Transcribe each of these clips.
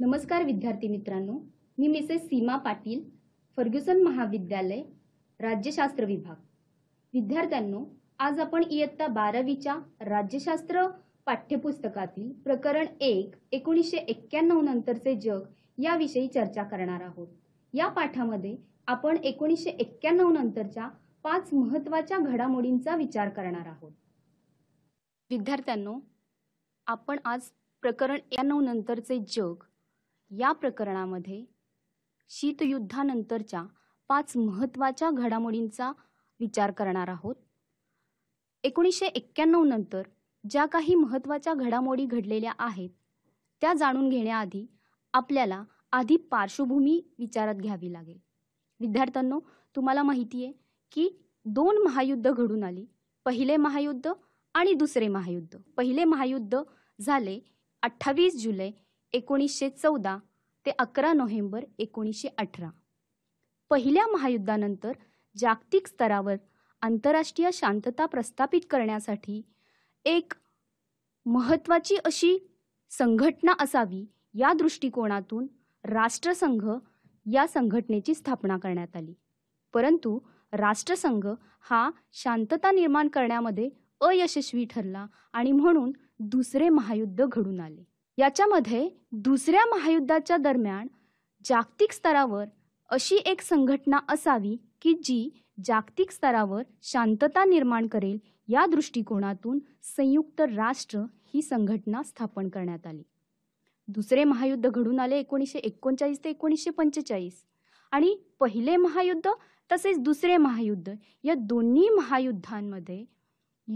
नमस्कार विद्यार्थी मित्रांनो मी मिसेस सीमा पाटील फर्ग्युसन महाविद्यालय राज्यशास्त्र विभाग विद्यार्थ्यांनो आज आपण इयत्ता बारावीच्या राज्यशास्त्र पाठ्यपुस्तकातील प्रकरण एक एकोणीसशे एक्क्याण्णव नंतरचे जग याविषयी चर्चा करणार आहोत या पाठामध्ये आपण एकोणीसशे एक्क्याण्णव नंतरच्या पाच महत्वाच्या घडामोडींचा विचार करणार आहोत विद्यार्थ्यांनो आपण आज प्रकरण नंतरचे जग या प्रकरणामध्ये शीतयुद्धानंतरच्या पाच महत्वाच्या घडामोडींचा विचार करणार आहोत एकोणीसशे एक्क्याण्णव नंतर ज्या काही महत्त्वाच्या घडामोडी घडलेल्या आहेत त्या जाणून घेण्याआधी आपल्याला आधी पार्श्वभूमी विचारात घ्यावी लागेल विद्यार्थ्यांनो तुम्हाला माहिती आहे की दोन महायुद्ध घडून आली पहिले महायुद्ध आणि दुसरे महायुद्ध पहिले महायुद्ध झाले अठ्ठावीस जुलै एकोणीसशे चौदा ते अकरा नोव्हेंबर एकोणीसशे अठरा पहिल्या महायुद्धानंतर जागतिक स्तरावर आंतरराष्ट्रीय शांतता प्रस्थापित करण्यासाठी एक महत्त्वाची अशी संघटना असावी या दृष्टिकोनातून राष्ट्रसंघ या संघटनेची स्थापना करण्यात आली परंतु राष्ट्रसंघ हा शांतता निर्माण करण्यामध्ये अयशस्वी ठरला आणि म्हणून दुसरे महायुद्ध घडून आले याच्यामध्ये दुसऱ्या महायुद्धाच्या दरम्यान जागतिक स्तरावर अशी एक संघटना असावी की जी जागतिक स्तरावर शांतता निर्माण करेल या दृष्टिकोनातून संयुक्त राष्ट्र ही संघटना स्थापन करण्यात आली दुसरे महायुद्ध घडून आले एकोणीसशे एकोणचाळीस ते एकोणीसशे पंचेचाळीस आणि पहिले महायुद्ध तसेच दुसरे महायुद्ध या दोन्ही महायुद्धांमध्ये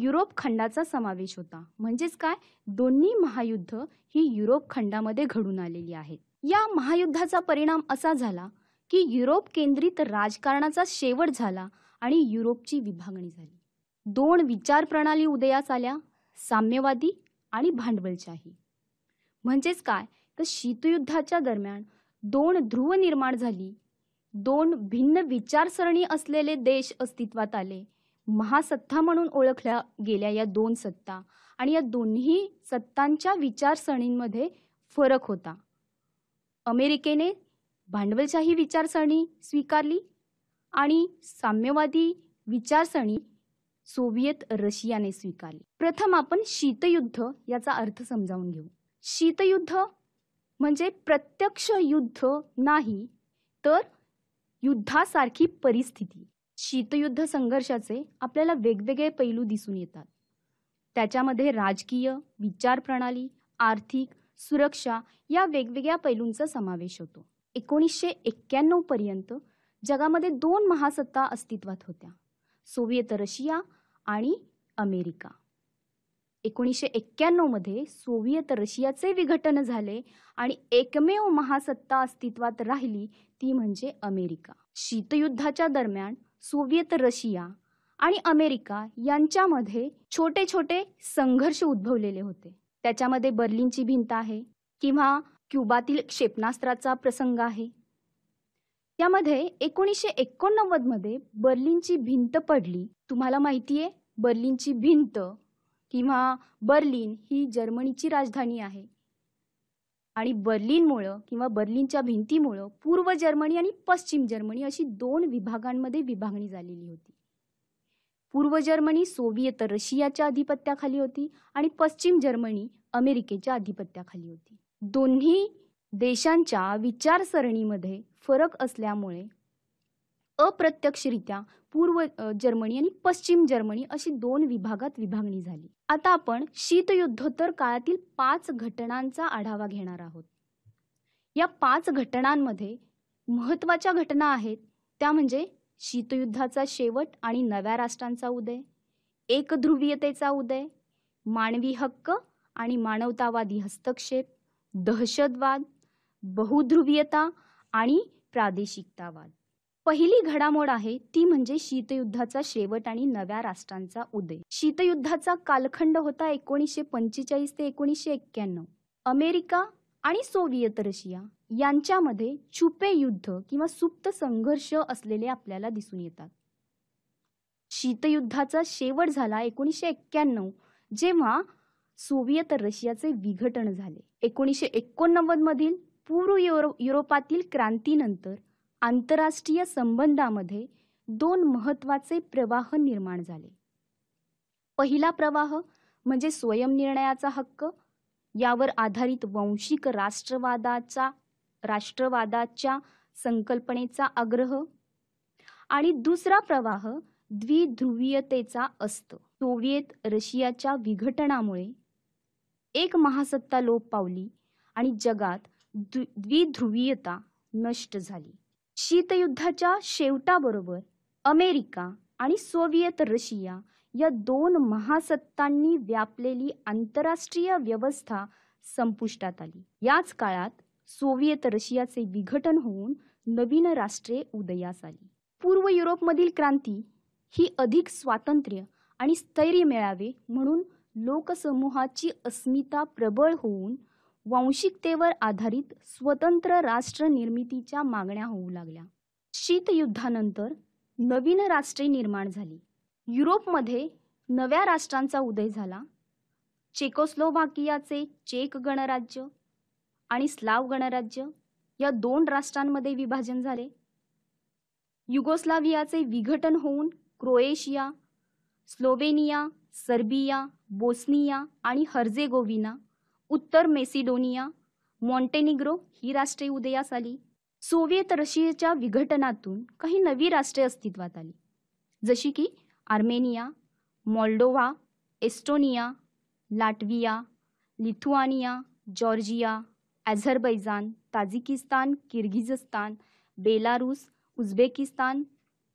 युरोप खंडाचा समावेश होता म्हणजेच काय दोन्ही महायुद्ध ही युरोप खंडामध्ये घडून आलेली आहेत या महायुद्धाचा परिणाम असा झाला की युरोप केंद्रित राजकारणाचा शेवट झाला आणि युरोपची विभागणी झाली दोन विचारप्रणाली उदयास आल्या साम्यवादी आणि भांडवलशाही म्हणजेच काय तर शीतयुद्धाच्या दरम्यान दोन ध्रुव निर्माण झाली दोन भिन्न विचारसरणी असलेले देश अस्तित्वात आले महासत्ता म्हणून ओळखल्या गेल्या या दोन सत्ता आणि या दोन्ही सत्तांच्या विचारसरणींमध्ये फरक होता अमेरिकेने भांडवलशाही विचारसरणी स्वीकारली आणि साम्यवादी विचारसरणी सोवियत रशियाने स्वीकारली प्रथम आपण शीतयुद्ध याचा अर्थ समजावून घेऊ शीतयुद्ध म्हणजे प्रत्यक्ष युद्ध नाही तर युद्धासारखी परिस्थिती शीतयुद्ध संघर्षाचे आपल्याला वेगवेगळे पैलू दिसून येतात त्याच्यामध्ये राजकीय विचारप्रणाली आर्थिक सुरक्षा या वेगवेगळ्या पैलूंचा समावेश होतो एकोणीसशे एक्क्याण्णव पर्यंत जगामध्ये दोन महासत्ता अस्तित्वात होत्या सोव्हिएत रशिया आणि अमेरिका एकोणीसशे मध्ये सोव्हिएत रशियाचे विघटन झाले आणि एकमेव महासत्ता अस्तित्वात राहिली ती म्हणजे अमेरिका शीतयुद्धाच्या दरम्यान सोव्हिएत रशिया आणि अमेरिका यांच्यामध्ये छोटे छोटे संघर्ष उद्भवलेले होते त्याच्यामध्ये बर्लिनची भिंत आहे किंवा क्युबातील क्षेपणास्त्राचा प्रसंग आहे त्यामध्ये एकोणीसशे एकोणनव्वद मध्ये बर्लिनची भिंत पडली तुम्हाला माहिती आहे बर्लिनची भिंत किंवा बर्लिन ही जर्मनीची राजधानी आहे आणि बर्लिनमुळं किंवा बर्लिनच्या भिंतीमुळं पूर्व जर्मनी आणि पश्चिम जर्मनी अशी दोन विभागांमध्ये विभागणी झालेली होती पूर्व जर्मनी सोवियत रशियाच्या अधिपत्याखाली होती आणि पश्चिम जर्मनी अमेरिकेच्या अधिपत्याखाली होती दोन्ही देशांच्या विचारसरणीमध्ये फरक असल्यामुळे अप्रत्यक्षरित्या पूर्व जर्मनी आणि पश्चिम जर्मनी अशी दोन विभागात विभागणी झाली आता आपण शीतयुद्धोत्तर काळातील पाच घटनांचा आढावा घेणार आहोत या पाच घटनांमध्ये महत्वाच्या घटना आहेत त्या म्हणजे शीतयुद्धाचा शेवट आणि नव्या राष्ट्रांचा उदय एकध्रुवीयतेचा उदय मानवी हक्क आणि मानवतावादी हस्तक्षेप दहशतवाद बहुध्रुवीयता आणि प्रादेशिकतावाद पहिली घडामोड आहे ती म्हणजे शीतयुद्धाचा शेवट आणि नव्या राष्ट्रांचा उदय शीतयुद्धाचा कालखंड होता एकोणीसशे पंचेचाळीस ते एकोणीसशे एक्क्याण्णव अमेरिका आणि सोव्हिएत रशिया यांच्यामध्ये छुपे युद्ध किंवा सुप्त संघर्ष असलेले आपल्याला दिसून येतात शीतयुद्धाचा शेवट झाला एकोणीसशे एक्क्याण्णव जेव्हा सोव्हिएत रशियाचे विघटन झाले एकोणीसशे एकोणनव्वद मधील पूर्व युरो युरोपातील क्रांतीनंतर आंतरराष्ट्रीय संबंधामध्ये दोन महत्त्वाचे प्रवाह निर्माण झाले पहिला प्रवाह म्हणजे स्वयंनिर्णयाचा हक्क यावर आधारित वंशिक राष्ट्रवादाचा राष्ट्रवादाच्या संकल्पनेचा आग्रह आणि दुसरा प्रवाह द्विध्रुवीयतेचा असतो सोव्हिएत रशियाच्या विघटनामुळे एक महासत्ता लोप पावली आणि जगात द्विध्रुवीयता नष्ट झाली शीतयुद्धाच्या शेवटाबरोबर अमेरिका आणि सोव्हिएत रशिया या दोन महासत्तांनी व्यापलेली आंतरराष्ट्रीय व्यवस्था संपुष्टात आली याच काळात सोव्हिएत रशियाचे विघटन होऊन नवीन राष्ट्रे उदयास आली पूर्व युरोपमधील क्रांती ही अधिक स्वातंत्र्य आणि स्थैर्य मिळावे म्हणून लोकसमूहाची अस्मिता प्रबळ होऊन वांशिकतेवर आधारित स्वतंत्र राष्ट्र निर्मितीच्या मागण्या होऊ लागल्या शीतयुद्धानंतर नवीन राष्ट्रे निर्माण झाली युरोपमध्ये नव्या राष्ट्रांचा उदय झाला चेकोस्लोवाकियाचे चेक गणराज्य आणि स्लाव गणराज्य या दोन राष्ट्रांमध्ये विभाजन झाले युगोस्लावियाचे विघटन होऊन क्रोएशिया स्लोवेनिया सर्बिया बोस्निया आणि हर्जेगोविना उत्तर मेसिडोनिया मॉन्टेनिग्रो ही राष्ट्रे उदयास आली सोव्हिएत रशियाच्या विघटनातून काही नवी राष्ट्रे अस्तित्वात आली जशी की Armenia Moldova Estonia Latvia Lithuania Georgia Azerbaijan Tajikistan Kyrgyzstan Belarus Uzbekistan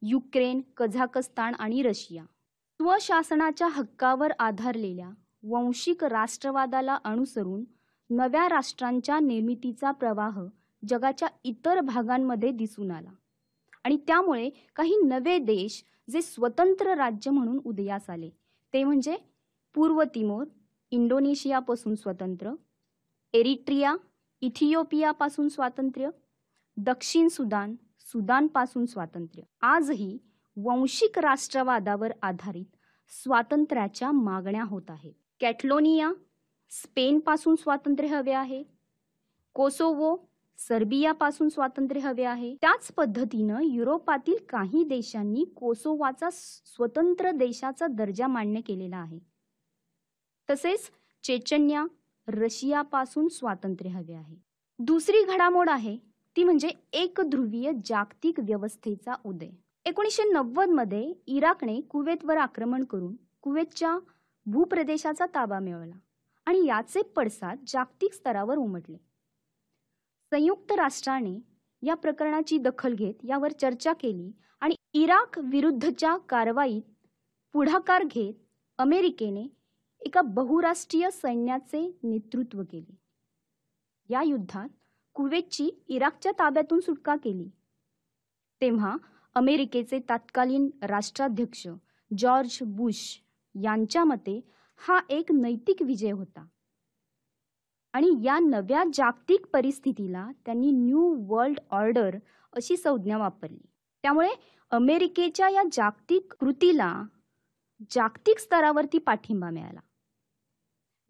Ukraine Kazakhstan आणि रशिया स्वशासनाच्या हक्कावर आधारलेल्या वंशिक राष्ट्रवादाला अनुसरून नव्या राष्ट्रांच्या निर्मितीचा प्रवाह जगाच्या इतर भागांमध्ये दिसून आला आणि त्यामुळे काही नवे देश जे स्वतंत्र राज्य म्हणून उदयास आले ते म्हणजे पूर्व तिमोर इंडोनेशियापासून स्वतंत्र एरिट्रिया इथियोपियापासून स्वातंत्र्य दक्षिण सुदान सुदानपासून स्वातंत्र्य आजही वंशिक राष्ट्रवादावर आधारित स्वातंत्र्याच्या मागण्या होत आहेत कॅटलोनिया स्पेनपासून स्वातंत्र्य हवे आहे कोसोवो सर्बियापासून स्वातंत्र्य हवे आहे त्याच पद्धतीनं युरोपातील काही देशांनी कोसोवाचा स्वतंत्र देशाचा दर्जा मान्य केलेला आहे तसेच चेचन्या रशियापासून स्वातंत्र्य हवे आहे दुसरी घडामोड आहे ती म्हणजे एक ध्रुवीय जागतिक व्यवस्थेचा उदय एकोणीसशे नव्वद मध्ये इराकने कुवेतवर आक्रमण करून कुवेतच्या भूप्रदेशाचा ताबा मिळवला आणि याचे पडसाद जागतिक स्तरावर उमटले संयुक्त राष्ट्राने या प्रकरणाची दखल घेत यावर चर्चा केली आणि इराक विरुद्धच्या कारवाईत पुढाकार घेत अमेरिकेने एका बहुराष्ट्रीय सैन्याचे नेतृत्व केले या युद्धात कुवेतची इराकच्या ताब्यातून सुटका केली तेव्हा अमेरिकेचे तत्कालीन राष्ट्राध्यक्ष जॉर्ज बुश यांच्या मते हा एक नैतिक विजय होता आणि या नव्या जागतिक परिस्थितीला त्यांनी न्यू वर्ल्ड ऑर्डर अशी संज्ञा वापरली त्यामुळे अमेरिकेच्या या जागतिक कृतीला जागतिक स्तरावरती पाठिंबा मिळाला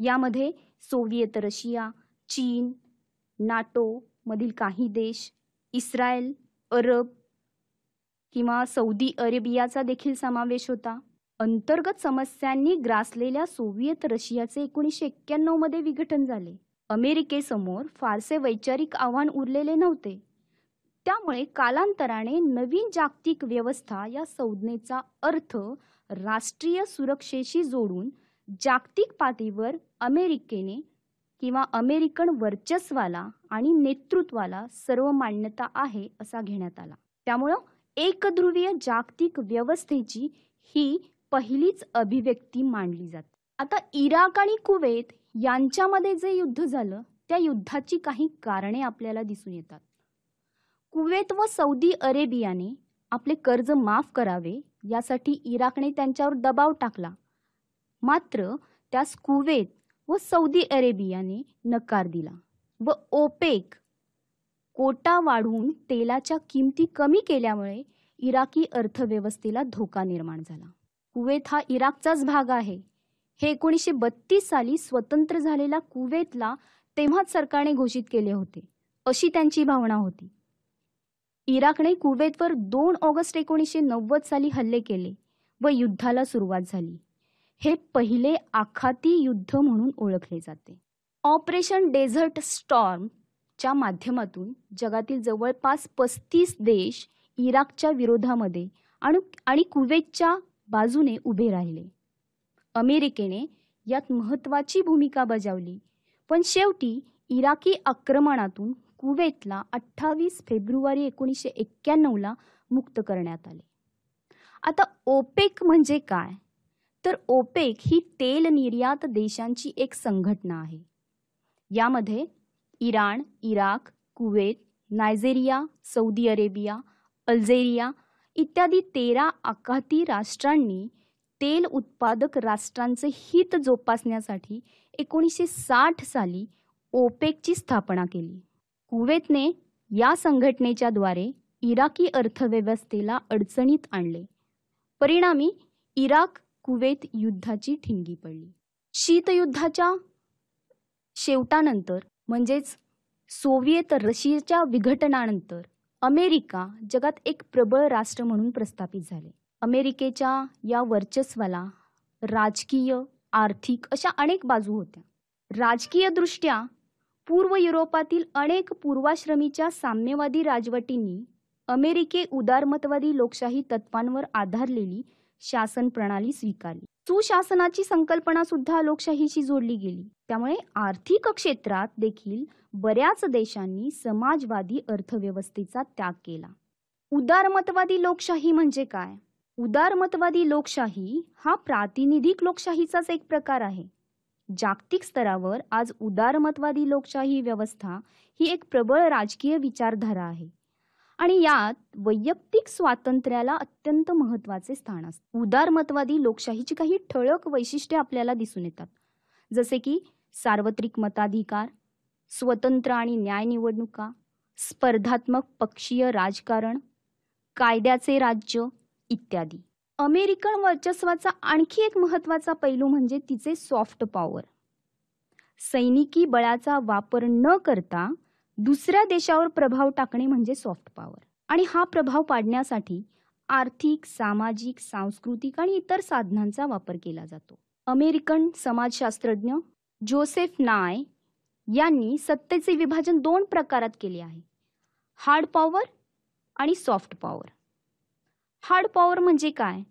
यामध्ये सोव्हिएत रशिया चीन नाटो मधील काही देश इस्रायल अरब किंवा सौदी अरेबियाचा देखील समावेश होता अंतर्गत समस्यांनी ग्रासलेल्या सोव्हिएत रशियाचे एकोणीसशे मध्ये विघटन झाले अमेरिकेसमोर फारसे वैचारिक आव्हान उरलेले नव्हते त्यामुळे कालांतराने नवीन जागतिक व्यवस्था या संज्ञेचा अर्थ राष्ट्रीय सुरक्षेशी जोडून जागतिक पातळीवर अमेरिकेने किंवा अमेरिकन वर्चस्वाला आणि नेतृत्वाला सर्व मान्यता आहे असा घेण्यात आला त्यामुळं एकध्रुवीय जागतिक व्यवस्थेची ही पहिलीच अभिव्यक्ती मांडली जाते आता इराक आणि कुवेत यांच्यामध्ये जे युद्ध झालं त्या युद्धाची काही कारणे आपल्याला दिसून येतात कुवेत व सौदी अरेबियाने आपले कर्ज माफ करावे यासाठी इराकने त्यांच्यावर दबाव टाकला मात्र त्यास कुवेत व सौदी अरेबियाने नकार दिला व ओपेक कोटा वाढवून तेलाच्या किमती कमी केल्यामुळे इराकी अर्थव्यवस्थेला धोका निर्माण झाला कुवेत हा इराकचाच भाग आहे हे एकोणीसशे बत्तीस साली स्वतंत्र झालेला कुवेतला तेव्हाच सरकारने घोषित केले होते अशी त्यांची भावना होती इराकने कुवेतवर दोन ऑगस्ट एकोणीसशे नव्वद साली हल्ले केले व युद्धाला सुरुवात झाली हे पहिले आखाती युद्ध म्हणून ओळखले जाते ऑपरेशन डेझर्ट स्टॉर्म च्या माध्यमातून जगातील जवळपास पस्तीस देश इराकच्या विरोधामध्ये आणि आणि कुवेतच्या बाजूने उभे राहिले अमेरिकेने यात महत्त्वाची भूमिका बजावली पण शेवटी इराकी आक्रमणातून कुवेतला अठ्ठावीस फेब्रुवारी एकोणीसशे एक्क्याण्णवला मुक्त करण्यात आले आता ओपेक म्हणजे काय तर ओपेक ही तेल निर्यात देशांची एक संघटना आहे यामध्ये Iran Iraq Kuwait Nigeria Saudi Arabia Algeria इत्यादी तेरा आखाती राष्ट्रांनी तेल उत्पादक राष्ट्रांचे हित जोपासण्यासाठी एकोणीसशे साठ साली ओपेकची स्थापना केली कुवेतने या संघटनेच्याद्वारे इराकी अर्थव्यवस्थेला अडचणीत आणले परिणामी इराक कुवेत युद्धाची ठिणगी पडली शीतयुद्धाच्या शेवटानंतर म्हणजेच सोव्हिएत रशियाच्या विघटनानंतर अमेरिका जगात एक प्रबळ राष्ट्र म्हणून प्रस्थापित झाले अमेरिकेच्या या वर्चस्वाला राजकीय आर्थिक अशा अनेक बाजू होत्या राजकीयदृष्ट्या पूर्व युरोपातील अनेक पूर्वाश्रमीच्या साम्यवादी राजवटींनी अमेरिके उदारमतवादी लोकशाही तत्वांवर आधारलेली शासन प्रणाली स्वीकारली सुशासनाची संकल्पना सुद्धा लोकशाहीशी जोडली गेली त्यामुळे आर्थिक क्षेत्रात देखील बऱ्याच देशांनी समाजवादी अर्थव्यवस्थेचा त्याग केला उदारमतवादी लोकशाही म्हणजे काय उदारमतवादी लोकशाही हा प्रातिनिधिक लोकशाहीचाच एक प्रकार आहे जागतिक स्तरावर आज उदारमतवादी लोकशाही व्यवस्था ही एक प्रबळ राजकीय विचारधारा आहे आणि यात वैयक्तिक स्वातंत्र्याला अत्यंत महत्त्वाचे स्थान असते उदारमतवादी लोकशाहीची काही ठळक वैशिष्ट्ये आपल्याला दिसून येतात जसे की सार्वत्रिक मताधिकार स्वतंत्र आणि न्याय निवडणुका स्पर्धात्मक पक्षीय राजकारण कायद्याचे राज्य इत्यादी अमेरिकन वर्चस्वाचा आणखी एक महत्त्वाचा पैलू म्हणजे तिचे सॉफ्ट पॉवर सैनिकी बळाचा वापर न करता दुसऱ्या देशावर प्रभाव टाकणे म्हणजे सॉफ्ट पॉवर आणि हा प्रभाव पाडण्यासाठी आर्थिक सामाजिक सांस्कृतिक आणि इतर साधनांचा वापर केला जातो अमेरिकन समाजशास्त्रज्ञ जोसेफ नाय यांनी सत्तेचे विभाजन दोन प्रकारात केले आहे हार्ड पॉवर आणि सॉफ्ट पॉवर हार्ड पॉवर म्हणजे काय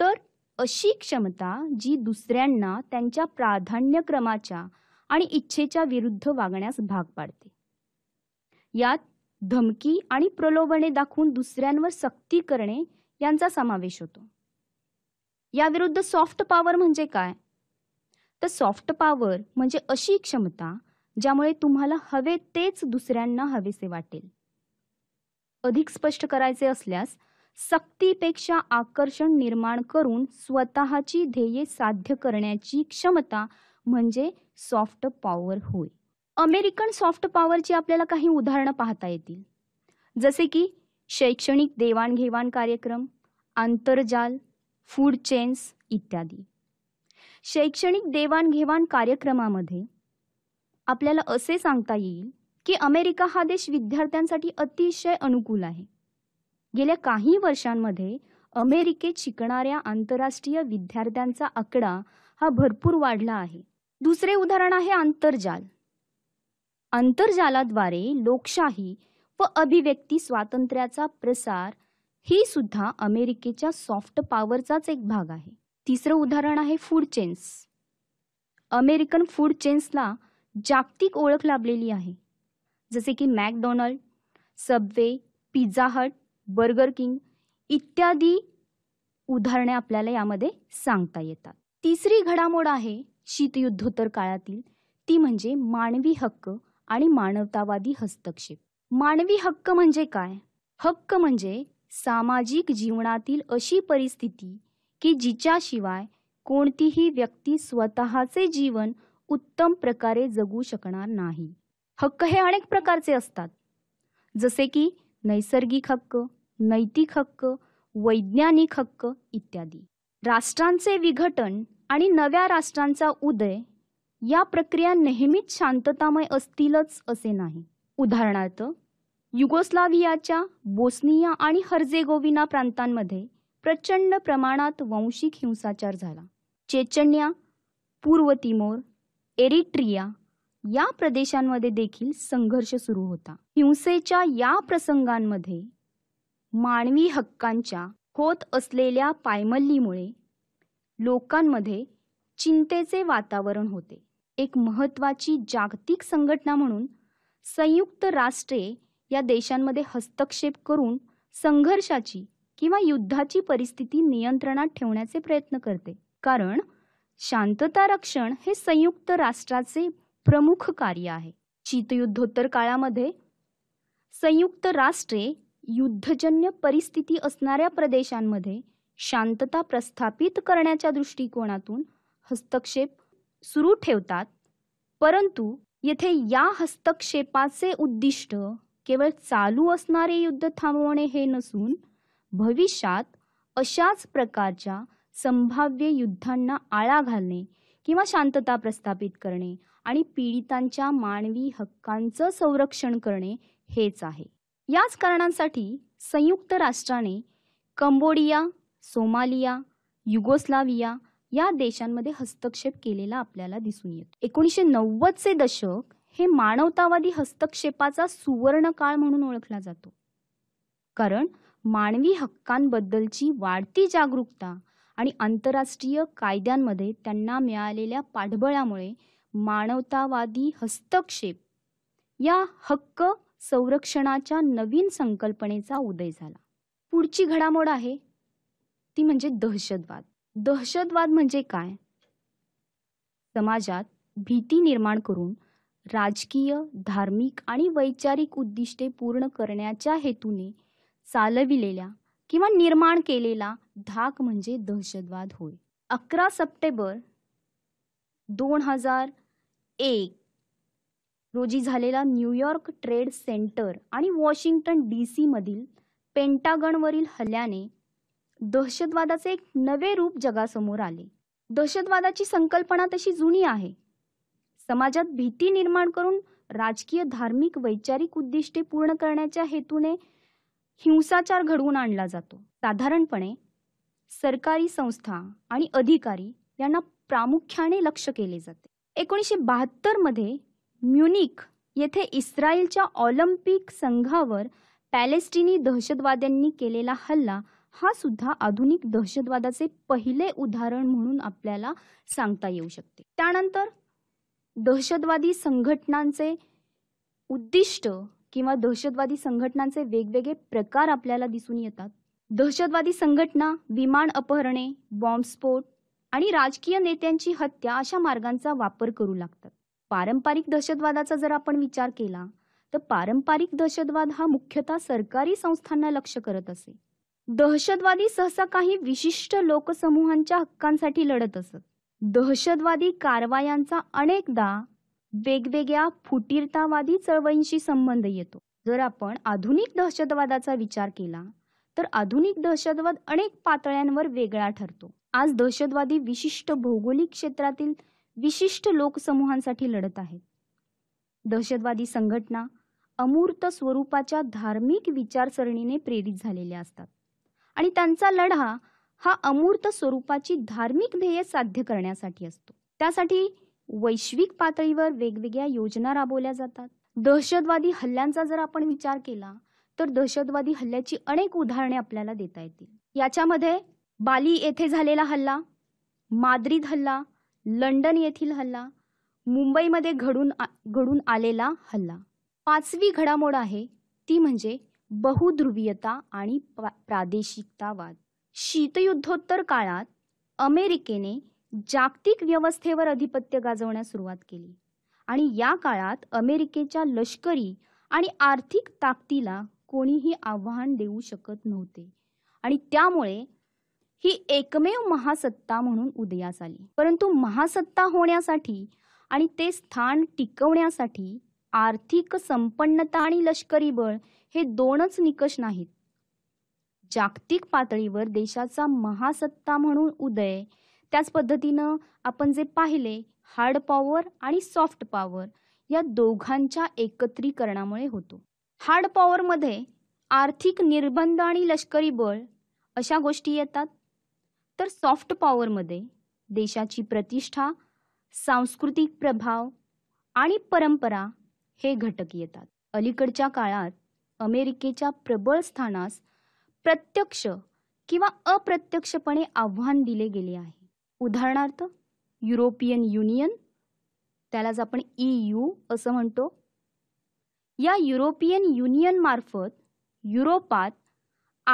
तर अशी क्षमता जी दुसऱ्यांना त्यांच्या प्राधान्यक्रमाच्या आणि इच्छेच्या विरुद्ध वागण्यास भाग पाडते यात धमकी आणि प्रलोभने दाखवून दुसऱ्यांवर सक्ती करणे यांचा समावेश होतो याविरुद्ध सॉफ्ट पॉवर म्हणजे काय तर सॉफ्ट पॉवर म्हणजे अशी क्षमता ज्यामुळे तुम्हाला हवे तेच दुसऱ्यांना हवेसे वाटेल अधिक स्पष्ट करायचे असल्यास सक्तीपेक्षा आकर्षण निर्माण करून स्वतःची ध्येये साध्य करण्याची क्षमता म्हणजे सॉफ्ट पॉवर होय अमेरिकन सॉफ्ट पॉवरची आपल्याला काही उदाहरणं पाहता येतील जसे की शैक्षणिक देवाणघेवाण कार्यक्रम आंतरजाल फूड चेन्स इत्यादी शैक्षणिक देवाणघेवाण कार्यक्रमामध्ये आपल्याला असे सांगता येईल की अमेरिका हा देश विद्यार्थ्यांसाठी अतिशय अनुकूल आहे गेल्या काही वर्षांमध्ये अमेरिकेत शिकणाऱ्या आंतरराष्ट्रीय विद्यार्थ्यांचा आकडा हा भरपूर वाढला आहे दुसरे उदाहरण आहे आंतरजाल आंतरजालाद्वारे लोकशाही व अभिव्यक्ती स्वातंत्र्याचा प्रसार ही सुद्धा अमेरिकेच्या सॉफ्ट पॉवरचाच एक भाग आहे तिसरं उदाहरण आहे फूड चेन्स अमेरिकन फूड चेन्सला जागतिक ओळख लाभलेली आहे जसे की McDonald Subway Pizza Hut Burger King इत्यादी उदाहरणे आपल्याला यामध्ये सांगता येतात तिसरी घडामोड आहे शीतयुद्धोत्तर काळातील ती म्हणजे मानवी हक्क आणि मानवतावादी हस्तक्षेप मानवी हक्क म्हणजे काय हक्क म्हणजे सामाजिक जीवनातील अशी परिस्थिती की जिच्याशिवाय कोणतीही व्यक्ती स्वतःचे जीवन उत्तम प्रकारे जगू शकणार नाही हक्क हे अनेक प्रकारचे असतात जसे की नैसर्गिक हक्क नैतिक हक्क वैज्ञानिक हक्क इत्यादी राष्ट्रांचे विघटन आणि नव्या राष्ट्रांचा उदय या प्रक्रिया नेहमीच शांततामय असतीलच असे नाही उदाहरणार्थ युगोस्लाव्हियाच्या बोस्निया आणि हर्जेगोविना प्रांतांमध्ये प्रचंड प्रमाणात वंशिक हिंसाचार झाला चेचन्या पूर्व तिमोर एरिट्रिया या प्रदेशांमध्ये देखील संघर्ष सुरू होता हिंसेच्या या प्रसंगांमध्ये मानवी हक्कांच्या होत असलेल्या पायमल्लीमुळे लोकांमध्ये चिंतेचे वातावरण होते एक महत्त्वाची जागतिक संघटना म्हणून संयुक्त राष्ट्रे या देशांमध्ये हस्तक्षेप करून संघर्षाची किंवा युद्धाची परिस्थिती नियंत्रणात ठेवण्याचे प्रयत्न करते कारण शांतता रक्षण हे संयुक्त राष्ट्राचे प्रमुख कार्य आहे शीतयुद्धोत्तर काळामध्ये संयुक्त राष्ट्रे युद्धजन्य परिस्थिती असणाऱ्या प्रदेशांमध्ये शांतता प्रस्थापित करण्याच्या दृष्टिकोनातून हस्तक्षेप सुरू ठेवतात परंतु येथे या हस्तक्षेपाचे उद्दिष्ट केवळ चालू असणारे युद्ध थांबवणे हे नसून भविष्यात अशाच प्रकारच्या संभाव्य युद्धांना आळा घालणे किंवा शांतता प्रस्थापित करणे आणि पीडितांच्या मानवी हक्कांचं संरक्षण करणे हेच आहे याच कारणांसाठी संयुक्त राष्ट्राने कंबोडिया सोमालिया युगोस्लाविया या देशांमध्ये हस्तक्षेप केलेला आपल्याला दिसून येतो एकोणीसशे नव्वदचे दशक हे मानवतावादी हस्तक्षेपाचा सुवर्ण काळ म्हणून ओळखला जातो कारण मानवी हक्कांबद्दलची वाढती जागरूकता आणि आंतरराष्ट्रीय कायद्यांमध्ये त्यांना मिळालेल्या पाठबळामुळे मानवतावादी हस्तक्षेप या हक्क संरक्षणाच्या नवीन संकल्पनेचा उदय झाला पुढची घडामोड आहे ती म्हणजे दहशतवाद दहशतवाद म्हणजे काय समाजात भीती निर्माण करून राजकीय धार्मिक आणि वैचारिक उद्दिष्टे पूर्ण करण्याच्या हेतूने चालविलेल्या किंवा निर्माण केलेला धाक म्हणजे दहशतवाद होय अकरा सप्टेंबर दोन हजार एक रोजी झालेला न्यूयॉर्क ट्रेड सेंटर आणि वॉशिंग्टन डी सीमधील पेंटागणवरील हल्ल्याने दहशतवादाचे एक नवे रूप जगासमोर आले दहशतवादाची संकल्पना तशी जुनी आहे समाजात भीती निर्माण करून राजकीय धार्मिक वैचारिक उद्दिष्टे पूर्ण करण्याच्या हेतूने हिंसाचार घडवून आणला जातो साधारणपणे सरकारी संस्था आणि अधिकारी यांना प्रामुख्याने लक्ष केले जाते एकोणीसशे बहात्तरमध्ये म्युनिक येथे इस्रायलच्या ऑलिम्पिक संघावर पॅलेस्टिनी दहशतवाद्यांनी केलेला हल्ला हा सुद्धा आधुनिक दहशतवादाचे पहिले उदाहरण म्हणून आपल्याला सांगता येऊ शकते त्यानंतर दहशतवादी संघटनांचे उद्दिष्ट किंवा दहशतवादी संघटनांचे वेगवेगळे प्रकार आपल्याला दिसून येतात दहशतवादी संघटना विमान अपहरणे बॉम्बस्फोट आणि राजकीय नेत्यांची हत्या अशा मार्गांचा वापर करू लागतात पारंपरिक दहशतवादाचा जर आपण विचार केला तर पारंपरिक दहशतवाद हा मुख्यतः सरकारी संस्थांना लक्ष करत असे दहशतवादी सहसा काही विशिष्ट लोकसमूहांच्या हक्कांसाठी लढत असत दहशतवादी कारवायांचा अनेकदा वेगवेगळ्या फुटीरतावादी चळवळींशी संबंध येतो जर आपण आधुनिक दहशतवादाचा विचार केला तर आधुनिक दहशतवाद अनेक पातळ्यांवर वेगळा ठरतो आज दहशतवादी विशिष्ट भौगोलिक क्षेत्रातील विशिष्ट लोकसमूहांसाठी लढत आहेत दहशतवादी संघटना अमूर्त स्वरूपाच्या धार्मिक विचारसरणीने प्रेरित झालेल्या असतात आणि त्यांचा लढा हा अमूर्त स्वरूपाची धार्मिक ध्येय साध्य करण्यासाठी असतो त्यासाठी वैश्विक पातळीवर वेगवेगळ्या योजना राबवल्या जातात दहशतवादी हल्ल्यांचा जर आपण विचार केला तर दहशतवादी हल्ल्याची अनेक उदाहरणे आपल्याला देता येतील याच्यामध्ये बाली येथे झालेला हल्ला माद्रिद हल्ला लंडन येथील हल्ला मुंबईमध्ये घडून घडून आलेला हल्ला पाचवी घडामोड आहे ती म्हणजे बहुध्रुवीयता आणि प्रादेशिकतावाद शीतयुद्धोत्तर काळात अमेरिकेने जागतिक व्यवस्थेवर अधिपत्य गाजवण्यास सुरुवात केली आणि या काळात अमेरिकेच्या लष्करी आणि आर्थिक ताकदीला कोणीही आव्हान देऊ शकत नव्हते आणि त्यामुळे ही एकमेव महासत्ता म्हणून उदयास आली परंतु महासत्ता होण्यासाठी आणि ते स्थान टिकवण्यासाठी आर्थिक संपन्नता आणि लष्करी बळ हे दोनच निकष नाहीत जागतिक पातळीवर देशाचा महासत्ता म्हणून उदय त्याच पद्धतीनं आपण जे पाहिले हार्ड पॉवर आणि सॉफ्ट पॉवर या दोघांच्या एकत्रीकरणामुळे होतो हार्ड पॉवरमध्ये आर्थिक निर्बंध आणि लष्करी बळ अशा गोष्टी येतात तर सॉफ्ट पॉवरमध्ये देशाची प्रतिष्ठा सांस्कृतिक प्रभाव आणि परंपरा हे घटक येतात अलीकडच्या काळात अमेरिकेच्या प्रबळ स्थानास प्रत्यक्ष किंवा अप्रत्यक्षपणे आव्हान दिले गेले आहे उदाहरणार्थ युरोपियन युनियन त्यालाच आपण ई यू असं म्हणतो या युरोपियन युनियनमार्फत युरोपात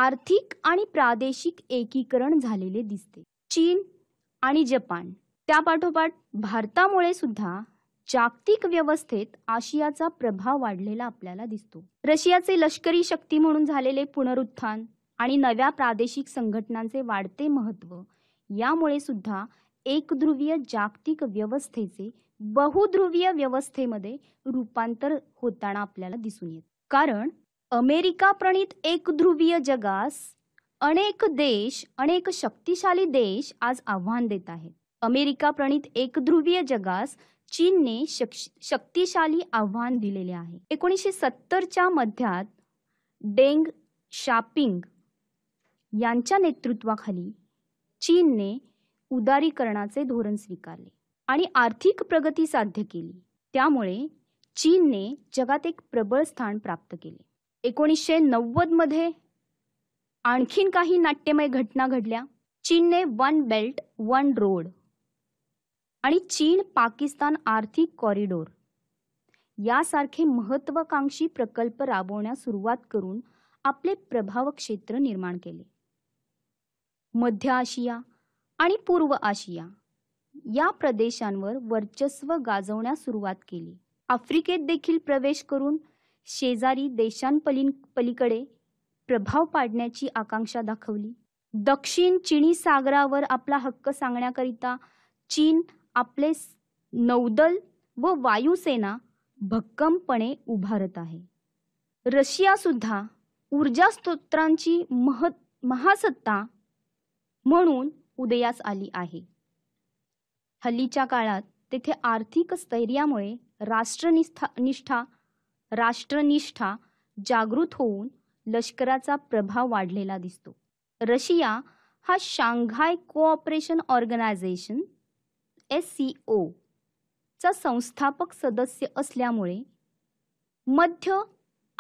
आर्थिक आणि प्रादेशिक एकीकरण झालेले दिसते चीन आणि जपान त्यापाठोपाठ भारतामुळे सुद्धा जागतिक व्यवस्थेत आशियाचा प्रभाव वाढलेला आपल्याला दिसतो रशियाचे लष्करी शक्ती म्हणून झालेले पुनरुत्थान आणि नव्या प्रादेशिक संघटनांचे वाढते महत्त्व यामुळे सुद्धा एकध्रुवीय जागतिक व्यवस्थेचे बहुध्रुवीय व्यवस्थेमध्ये रूपांतर होताना आपल्याला दिसून येत कारण अमेरिका प्रणित एकध्रुवीय जगास अनेक देश अनेक शक्तिशाली देश आज आव्हान देत आहेत अमेरिका प्रणित एकध्रुवीय जगास चीनने शक्तिशाली आव्हान दिलेले आहे एकोणीसशे सत्तरच्या मध्यात डेंग शापिंग यांच्या नेतृत्वाखाली चीनने उदारीकरणाचे धोरण स्वीकारले आणि आर्थिक प्रगती साध्य केली त्यामुळे चीनने जगात एक प्रबळ स्थान प्राप्त केले एकोणीसशे नव्वदमध्ये आणखीन काही नाट्यमय घटना घडल्या चीनने वन बेल्ट वन रोड आणि चीन पाकिस्तान आर्थिक कॉरिडोर यासारखे महत्त्वाकांक्षी प्रकल्प राबवण्यास सुरुवात करून आपले प्रभाव क्षेत्र निर्माण केले मध्य आशिया आणि पूर्व आशिया या प्रदेशांवर वर्चस्व गाजवण्यास सुरुवात केली आफ्रिकेत देखील प्रवेश करून शेजारी देशांपली पलीकडे प्रभाव पाडण्याची आकांक्षा दाखवली दक्षिण चिनी सागरावर आपला हक्क सांगण्याकरिता चीन आपले नौदल व वायुसेना भक्कमपणे उभारत आहे रशियासुद्धा ऊर्जा स्तोत्रांची मह महासत्ता म्हणून उदयास आली आहे हल्लीच्या काळात तेथे आर्थिक स्थैर्यामुळे राष्ट्रनिष्ठा निष्ठा राष्ट्रनिष्ठा जागृत होऊन लष्कराचा प्रभाव वाढलेला दिसतो रशिया हा Shanghai Cooperation Organisation S C ओचा संस्थापक सदस्य असल्यामुळे मध्य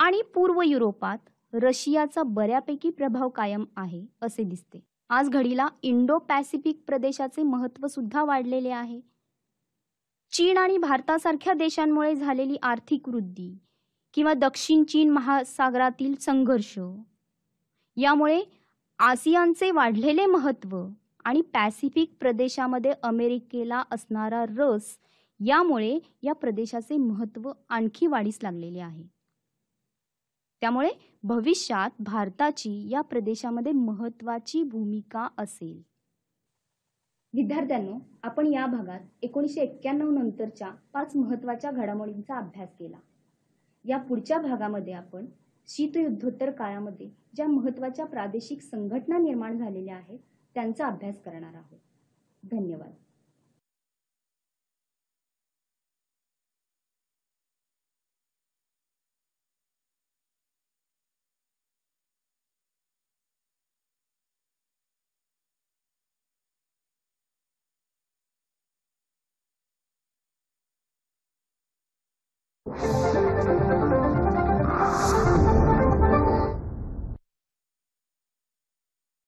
आणि पूर्व युरोपात रशियाचा बऱ्यापैकी प्रभाव कायम आहे असे दिसते आज घडीला इंडो पॅसिफिक प्रदेशाचे महत्व सुद्धा वाढलेले आहे चीन आणि भारतासारख्या देशांमुळे झालेली आर्थिक वृद्धी किंवा दक्षिण चीन महासागरातील संघर्ष यामुळे आसियानचे वाढलेले महत्त्व आणि पॅसिफिक प्रदेशामध्ये अमेरिकेला असणारा रस यामुळे या प्रदेशाचे महत्त्व आणखी वाढीस लागलेले आहे त्यामुळे भविष्यात भारताची या प्रदेशामध्ये महत्त्वाची भूमिका असेल विद्यार्थ्यांनो आपण या भागात एकोणीसशे एक्क्याण्णव नंतरच्या पाच महत्त्वाच्या घडामोडींचा अभ्यास केला या पुढच्या भागामध्ये आपण शीतयुद्धोत्तर काळामध्ये ज्या महत्वाच्या प्रादेशिक संघटना निर्माण झालेल्या आहेत त्यांचा अभ्यास करणार आहोत धन्यवाद Thank you.